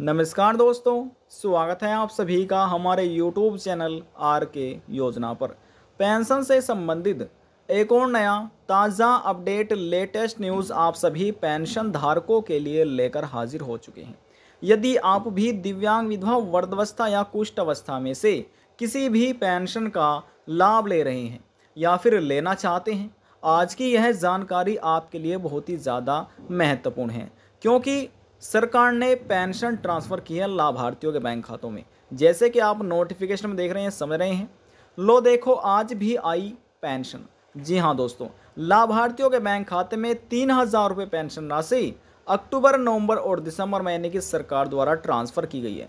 नमस्कार दोस्तों स्वागत है आप सभी का हमारे यूट्यूब चैनल आर के योजना पर पेंशन से संबंधित एक और नया ताज़ा अपडेट लेटेस्ट न्यूज़ आप सभी पेंशन धारकों के लिए लेकर हाजिर हो चुके हैं यदि आप भी दिव्यांग विधवा वर्धवस्था या कुष्ट अवस्था में से किसी भी पेंशन का लाभ ले रहे हैं या फिर लेना चाहते हैं आज की यह जानकारी आपके लिए बहुत ही ज़्यादा महत्वपूर्ण है क्योंकि सरकार ने पेंशन ट्रांसफ़र की है लाभार्थियों के बैंक खातों में जैसे कि आप नोटिफिकेशन में देख रहे हैं समझ रहे हैं लो देखो आज भी आई पेंशन जी हाँ दोस्तों लाभार्थियों के बैंक खाते में तीन हज़ार रुपये पेंशन राशि अक्टूबर नवंबर और दिसंबर महीने की सरकार द्वारा ट्रांसफ़र की गई है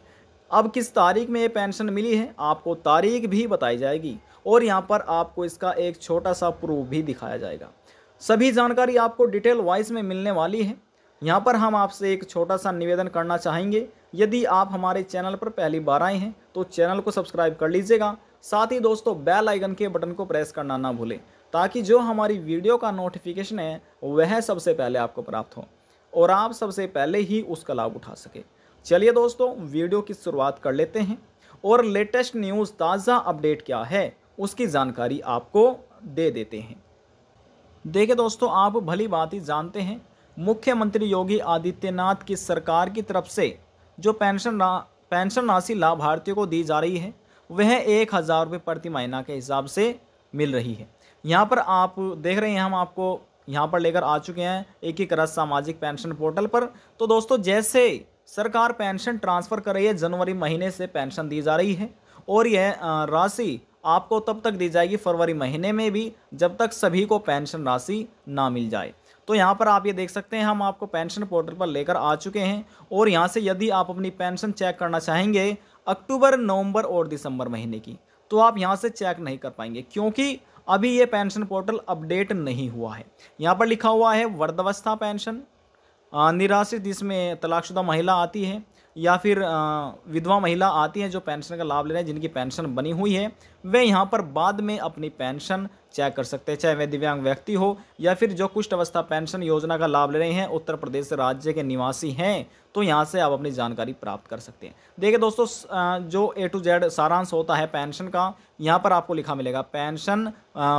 अब किस तारीख में ये पेंशन मिली है आपको तारीख भी बताई जाएगी और यहाँ पर आपको इसका एक छोटा सा प्रूफ भी दिखाया जाएगा सभी जानकारी आपको डिटेल वाइज में मिलने वाली है यहाँ पर हम आपसे एक छोटा सा निवेदन करना चाहेंगे यदि आप हमारे चैनल पर पहली बार आए हैं तो चैनल को सब्सक्राइब कर लीजिएगा साथ ही दोस्तों बेल आइकन के बटन को प्रेस करना ना भूलें ताकि जो हमारी वीडियो का नोटिफिकेशन है वह सबसे पहले आपको प्राप्त हो और आप सबसे पहले ही उसका लाभ उठा सके चलिए दोस्तों वीडियो की शुरुआत कर लेते हैं और लेटेस्ट न्यूज़ ताज़ा अपडेट क्या है उसकी जानकारी आपको दे देते हैं देखिए दोस्तों आप भली बात ही जानते हैं मुख्यमंत्री योगी आदित्यनाथ की सरकार की तरफ से जो पेंशन रा, पेंशन राशि लाभार्थियों को दी जा रही है वह एक हज़ार रुपये प्रति महीना के हिसाब से मिल रही है यहाँ पर आप देख रहे हैं हम आपको यहाँ पर लेकर आ चुके हैं एक ही करस सामाजिक पेंशन पोर्टल पर तो दोस्तों जैसे सरकार पेंशन ट्रांसफ़र कर रही है जनवरी महीने से पेंशन दी जा रही है और यह राशि आपको तब तक दी जाएगी फरवरी महीने में भी जब तक सभी को पेंशन राशि ना मिल जाए तो यहाँ पर आप ये देख सकते हैं हम आपको पेंशन पोर्टल पर लेकर आ चुके हैं और यहाँ से यदि आप अपनी पेंशन चेक करना चाहेंगे अक्टूबर नवंबर और दिसंबर महीने की तो आप यहाँ से चेक नहीं कर पाएंगे क्योंकि अभी ये पेंशन पोर्टल अपडेट नहीं हुआ है यहाँ पर लिखा हुआ है वर्धावस्था पेंशन निराश्रित इसमें तलाकशुदा महिला आती है या फिर विधवा महिला आती है जो पेंशन का लाभ ले रहे हैं जिनकी पेंशन बनी हुई है वे यहाँ पर बाद में अपनी पेंशन चेक कर सकते हैं चाहे वह दिव्यांग व्यक्ति हो या फिर जो कुष्ठ अवस्था पेंशन योजना का लाभ ले रहे हैं उत्तर प्रदेश राज्य के निवासी हैं तो यहाँ से आप अपनी जानकारी प्राप्त कर सकते हैं देखिए दोस्तों जो ए टू जेड सारांश होता है पेंशन का यहाँ पर आपको लिखा मिलेगा पेंशन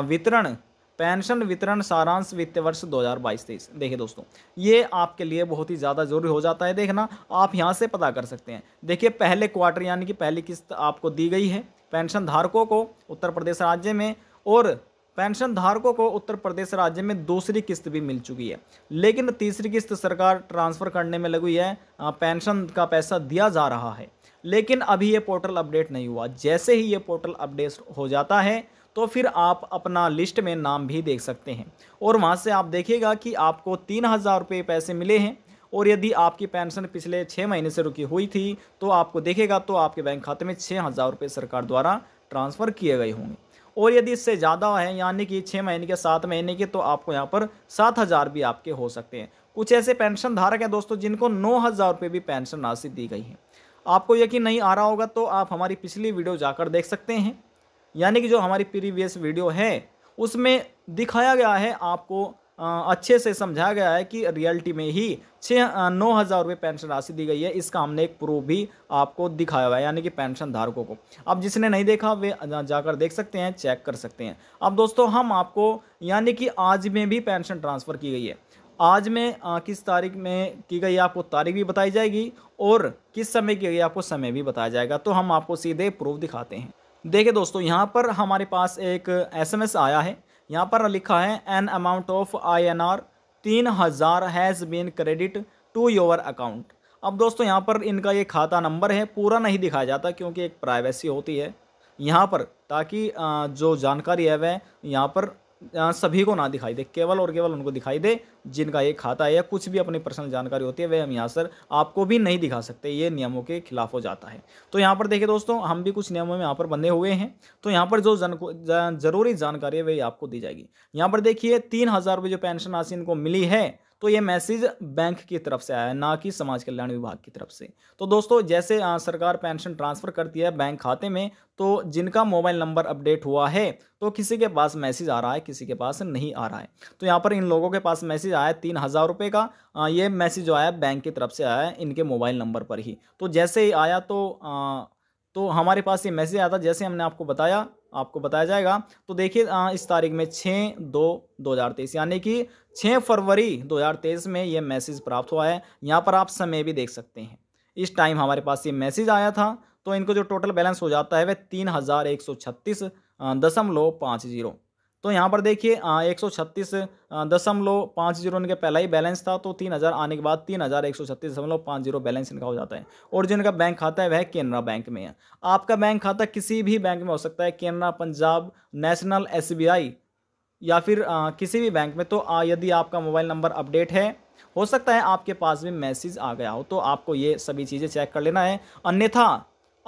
वितरण पेंशन वितरण सारांश वित्त वर्ष 2022 हज़ार देखिए दोस्तों ये आपके लिए बहुत ही ज़्यादा जरूरी हो जाता है देखना आप यहाँ से पता कर सकते हैं देखिए पहले क्वार्टर यानी कि पहली किस्त आपको दी गई है पेंशन धारकों को उत्तर प्रदेश राज्य में और पेंशन धारकों को उत्तर प्रदेश राज्य में दूसरी किस्त भी मिल चुकी है लेकिन तीसरी किस्त सरकार ट्रांसफ़र करने में लगी है पेंशन का पैसा दिया जा रहा है लेकिन अभी ये पोर्टल अपडेट नहीं हुआ जैसे ही ये पोर्टल अपडेट हो जाता है तो फिर आप अपना लिस्ट में नाम भी देख सकते हैं और वहाँ से आप देखिएगा कि आपको तीन हज़ार रुपये पैसे मिले हैं और यदि आपकी पेंशन पिछले छः महीने से रुकी हुई थी तो आपको देखेगा तो आपके बैंक खाते में छः हज़ार रुपये सरकार द्वारा ट्रांसफ़र किए गए होंगे और यदि इससे ज़्यादा है यानी कि छः महीने के सात महीने के तो आपको यहाँ पर सात हज़ार भी आपके हो सकते हैं कुछ ऐसे पेंशन धारक हैं दोस्तों जिनको नौ हज़ार रुपये भी पेंशन राशि दी गई है आपको यकीन नहीं आ रहा होगा तो आप हमारी पिछली वीडियो जाकर देख सकते हैं यानी कि जो हमारी प्रीवियस वीडियो है उसमें दिखाया गया है आपको अच्छे से समझाया गया है कि रियलिटी में ही छः नौ हज़ार रुपये पेंशन राशि दी गई है इसका हमने एक प्रूफ भी आपको दिखाया हुआ है यानी कि पेंशन धारकों को अब जिसने नहीं देखा वे जाकर देख सकते हैं चेक कर सकते हैं अब दोस्तों हम आपको यानी कि आज में भी पेंशन ट्रांसफ़र की गई है आज में आ, किस तारीख में की गई आपको तारीख भी बताई जाएगी और किस समय की गई आपको समय भी बताया जाएगा तो हम आपको सीधे प्रूफ दिखाते हैं देखिए दोस्तों यहाँ पर हमारे पास एक एसएमएस आया है यहाँ पर लिखा है an amount of I N R तीन हज़ार has been credit to your account अब दोस्तों यहाँ पर इनका ये खाता नंबर है पूरा नहीं दिखाया जाता क्योंकि एक प्राइवेसी होती है यहाँ पर ताकि जो जानकारी है वह यहाँ पर सभी को ना दिखाई दे केवल और केवल उनको दिखाई दे जिनका ये खाता है या कुछ भी अपनी पर्सनल जानकारी होती है वह हम यहाँ सर आपको भी नहीं दिखा सकते ये नियमों के खिलाफ हो जाता है तो यहाँ पर देखिए दोस्तों हम भी कुछ नियमों में यहाँ पर बंधे हुए हैं तो यहाँ पर जो जन जरूरी जानकारी है वही आपको दी जाएगी यहाँ पर देखिए तीन हज़ार रुपये जो पेंशन राशि इनको मिली है तो ये मैसेज बैंक की तरफ से आया है ना कि समाज कल्याण विभाग की तरफ से तो दोस्तों जैसे सरकार पेंशन ट्रांसफ़र करती है बैंक खाते में तो जिनका मोबाइल नंबर अपडेट हुआ है तो किसी के पास मैसेज आ रहा है किसी के पास नहीं आ रहा है तो यहाँ पर इन लोगों के पास मैसेज आया तीन हज़ार रुपये का ये मैसेज जो आया बैंक की तरफ से आया है इनके मोबाइल नंबर पर ही तो जैसे ही आया तो तो हमारे पास ये मैसेज आता जैसे हमने आपको बताया आपको बताया जाएगा तो देखिए इस तारीख में छः दो दो हज़ार तेईस यानी कि छः फरवरी दो हज़ार तेईस में ये मैसेज प्राप्त हुआ है यहाँ पर आप समय भी देख सकते हैं इस टाइम हमारे पास ये मैसेज आया था तो इनको जो टोटल बैलेंस हो जाता है वह तीन हज़ार एक सौ छत्तीस दशमलव पाँच जीरो तो यहाँ पर देखिए एक सौ छत्तीस दशमलव पाँच जीरो इनका पहला ही बैलेंस था तो तीन हज़ार आने के बाद तीन हज़ार एक सौ छत्तीस दशमलव पाँच जीरो बैलेंस इनका हो जाता है और जिनका बैंक खाता है वह केनरा बैंक में है आपका बैंक खाता किसी भी बैंक में हो सकता है केनरा पंजाब नेशनल एस या फिर आ, किसी भी बैंक में तो आ, यदि आपका मोबाइल नंबर अपडेट है हो सकता है आपके पास भी मैसेज आ गया हो तो आपको ये सभी चीज़ें चेक कर लेना है अन्यथा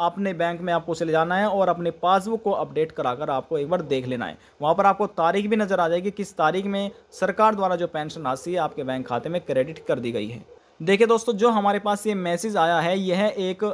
अपने बैंक में आपको चले जाना है और अपने पासबुक को अपडेट कराकर आपको एक बार देख लेना है वहाँ पर आपको तारीख भी नज़र आ जाएगी किस तारीख में सरकार द्वारा जो पेंशन राशि है आपके बैंक खाते में क्रेडिट कर दी गई है देखिए दोस्तों जो हमारे पास ये मैसेज आया है यह एक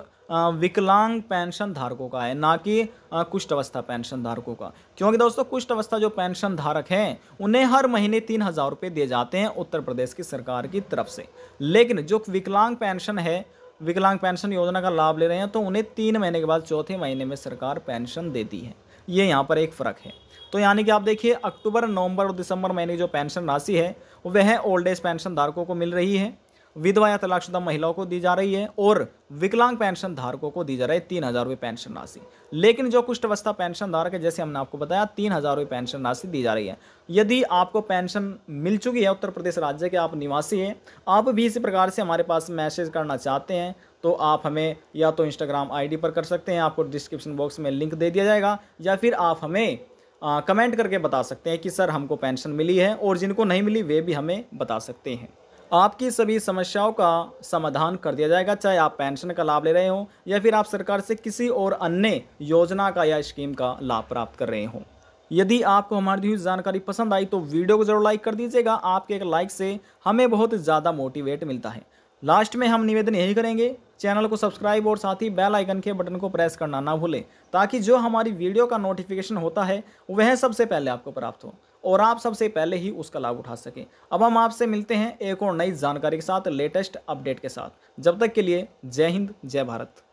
विकलांग पेंशन धारकों का है ना कि कुष्ठ अवस्था पेंशन धारकों का क्योंकि दोस्तों कुष्ठ अवस्था जो पेंशन धारक हैं उन्हें हर महीने तीन हज़ार रुपये दिए जाते हैं उत्तर प्रदेश की सरकार की तरफ से लेकिन जो विकलांग पेंशन है विकलांग पेंशन योजना का लाभ ले रहे हैं तो उन्हें तीन महीने के बाद चौथे महीने में सरकार पेंशन देती है ये यहाँ पर एक फ़र्क है तो यानी कि आप देखिए अक्टूबर नवंबर और दिसंबर महीने की जो पेंशन राशि है वह ओल्ड एज पेंशन धारकों को मिल रही है विधवा या तलाकशुदा महिलाओं को दी जा रही है और विकलांग पेंशन धारकों को दी जा रही है तीन हज़ार रुपये पेंशन राशि लेकिन जो कुष्ठ अवस्था पेंशन धारक है जैसे हमने आपको बताया तीन हज़ार रुपये पेंशन राशि दी जा रही है यदि आपको पेंशन मिल चुकी है उत्तर प्रदेश राज्य के आप निवासी हैं आप भी इसी प्रकार से हमारे पास मैसेज करना चाहते हैं तो आप हमें या तो इंस्टाग्राम आई पर कर सकते हैं आपको डिस्क्रिप्शन बॉक्स में लिंक दे दिया जाएगा या फिर आप हमें कमेंट करके बता सकते हैं कि सर हमको पेंशन मिली है और जिनको नहीं मिली वे भी हमें बता सकते हैं आपकी सभी समस्याओं का समाधान कर दिया जाएगा चाहे आप पेंशन का लाभ ले रहे हों या फिर आप सरकार से किसी और अन्य योजना का या स्कीम का लाभ प्राप्त कर रहे हों यदि आपको हमारी दी हुई जानकारी पसंद आई तो वीडियो को जरूर लाइक कर दीजिएगा आपके एक लाइक से हमें बहुत ज़्यादा मोटिवेट मिलता है लास्ट में हम निवेदन यही करेंगे चैनल को सब्सक्राइब और साथ ही बेल आइकन के बटन को प्रेस करना ना भूलें ताकि जो हमारी वीडियो का नोटिफिकेशन होता है वह सबसे पहले आपको प्राप्त हो और आप सबसे पहले ही उसका लाभ उठा सकें अब हम आपसे मिलते हैं एक और नई जानकारी के साथ लेटेस्ट अपडेट के साथ जब तक के लिए जय हिंद जय भारत